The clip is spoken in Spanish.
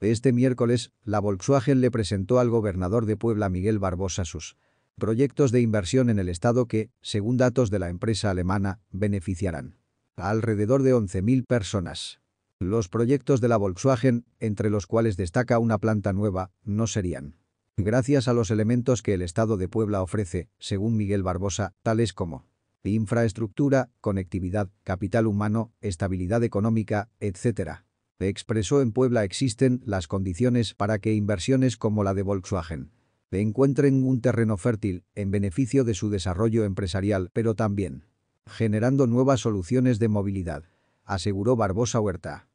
Este miércoles, la Volkswagen le presentó al gobernador de Puebla Miguel Barbosa sus proyectos de inversión en el Estado que, según datos de la empresa alemana, beneficiarán a alrededor de 11.000 personas. Los proyectos de la Volkswagen, entre los cuales destaca una planta nueva, no serían. Gracias a los elementos que el Estado de Puebla ofrece, según Miguel Barbosa, tales como infraestructura, conectividad, capital humano, estabilidad económica, etc expresó en Puebla existen las condiciones para que inversiones como la de Volkswagen encuentren un terreno fértil en beneficio de su desarrollo empresarial, pero también generando nuevas soluciones de movilidad, aseguró Barbosa Huerta.